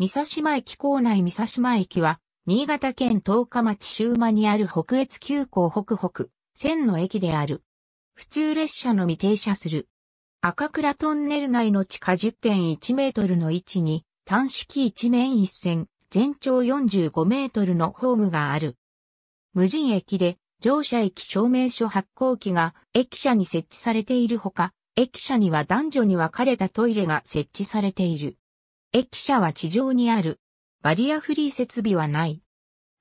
三佐島駅構内三佐島駅は、新潟県十日町周馬にある北越急行北北、線の駅である。普通列車のみ停車する。赤倉トンネル内の地下10.1メートルの位置に、単式一面一線、全長45メートルのホームがある。無人駅で、乗車駅証明書発行機が駅舎に設置されているほか、駅舎には男女に分かれたトイレが設置されている。駅舎は地上にある。バリアフリー設備はない。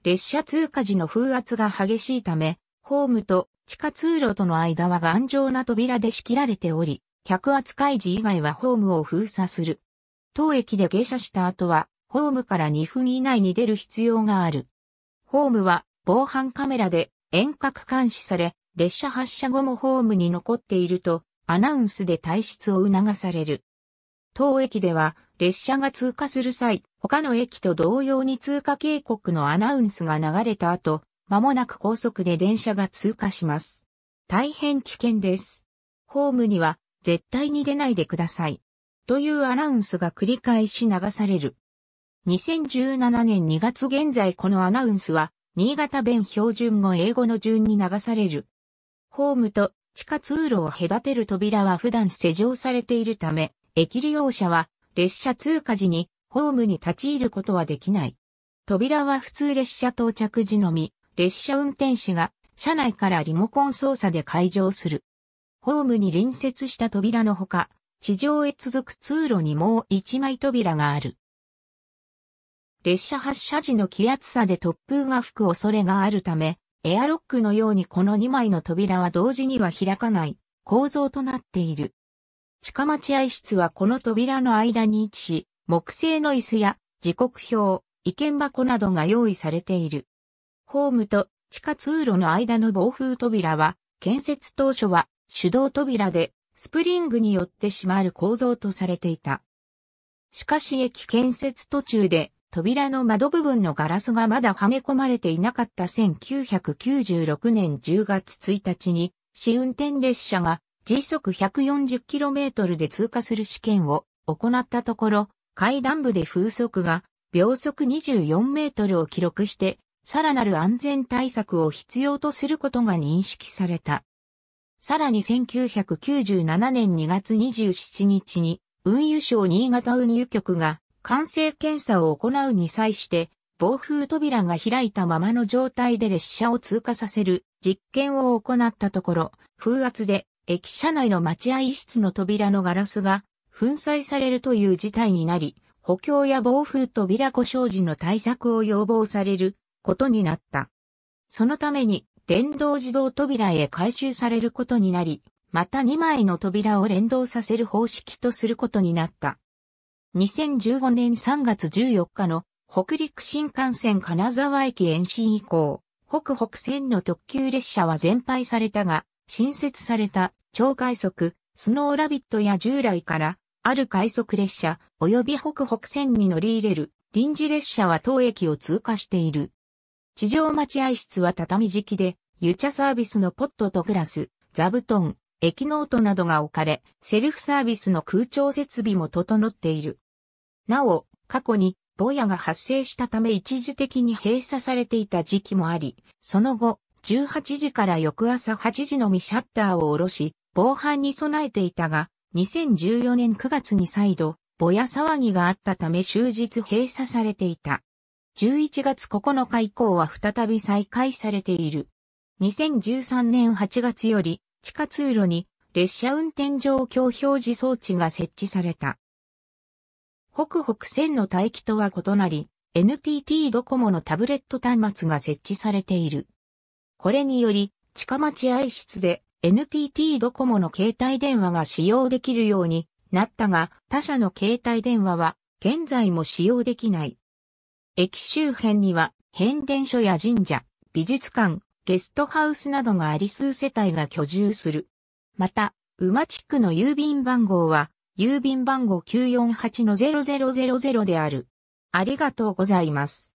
列車通過時の風圧が激しいため、ホームと地下通路との間は頑丈な扉で仕切られており、客扱い時以外はホームを封鎖する。当駅で下車した後は、ホームから2分以内に出る必要がある。ホームは防犯カメラで遠隔監視され、列車発車後もホームに残っていると、アナウンスで退出を促される。当駅では列車が通過する際、他の駅と同様に通過警告のアナウンスが流れた後、間もなく高速で電車が通過します。大変危険です。ホームには絶対に出ないでください。というアナウンスが繰り返し流される。2017年2月現在このアナウンスは、新潟弁標準語英語の順に流される。ホームと地下通路を隔てる扉は普段施錠されているため、駅利用者は列車通過時にホームに立ち入ることはできない。扉は普通列車到着時のみ、列車運転士が車内からリモコン操作で開場する。ホームに隣接した扉のほか、地上へ続く通路にもう一枚扉がある。列車発車時の気圧差で突風が吹く恐れがあるため、エアロックのようにこの2枚の扉は同時には開かない構造となっている。地下待合室はこの扉の間に位置し、木製の椅子や時刻表、意見箱などが用意されている。ホームと地下通路の間の防風扉は、建設当初は手動扉でスプリングによって閉まる構造とされていた。しかし駅建設途中で扉の窓部分のガラスがまだはめ込まれていなかった1996年10月1日に試運転列車が時速 140km で通過する試験を行ったところ、階段部で風速が秒速24メートルを記録して、さらなる安全対策を必要とすることが認識された。さらに1997年2月27日に、運輸省新潟運輸局が、完成検査を行うに際して、防風扉が開いたままの状態で列車を通過させる実験を行ったところ、風圧で駅舎内の待合室の扉のガラスが粉砕されるという事態になり、補強や暴風扉故障時の対策を要望されることになった。そのために電動自動扉へ回収されることになり、また2枚の扉を連動させる方式とすることになった。2015年3月14日の北陸新幹線金沢駅延伸以降、北北線の特急列車は全廃されたが、新設された超快速、スノーラビットや従来からある快速列車及び北北線に乗り入れる臨時列車は当駅を通過している。地上待合室は畳敷きで、湯茶サービスのポットとグラス、座布団、駅ノートなどが置かれ、セルフサービスの空調設備も整っている。なお、過去に、ボヤが発生したため一時的に閉鎖されていた時期もあり、その後、18時から翌朝8時のみシャッターを下ろし、防犯に備えていたが、2014年9月に再度、ぼや騒ぎがあったため終日閉鎖されていた。11月9日以降は再び再開されている。2013年8月より、地下通路に列車運転状況表示装置が設置された。北北線の待機とは異なり、NTT ドコモのタブレット端末が設置されている。これにより、地下町愛室で NTT ドコモの携帯電話が使用できるようになったが、他社の携帯電話は現在も使用できない。駅周辺には変電所や神社、美術館、ゲストハウスなどがあり数世帯が居住する。また、馬地区の郵便番号は、郵便番号948 0 000である。ありがとうございます。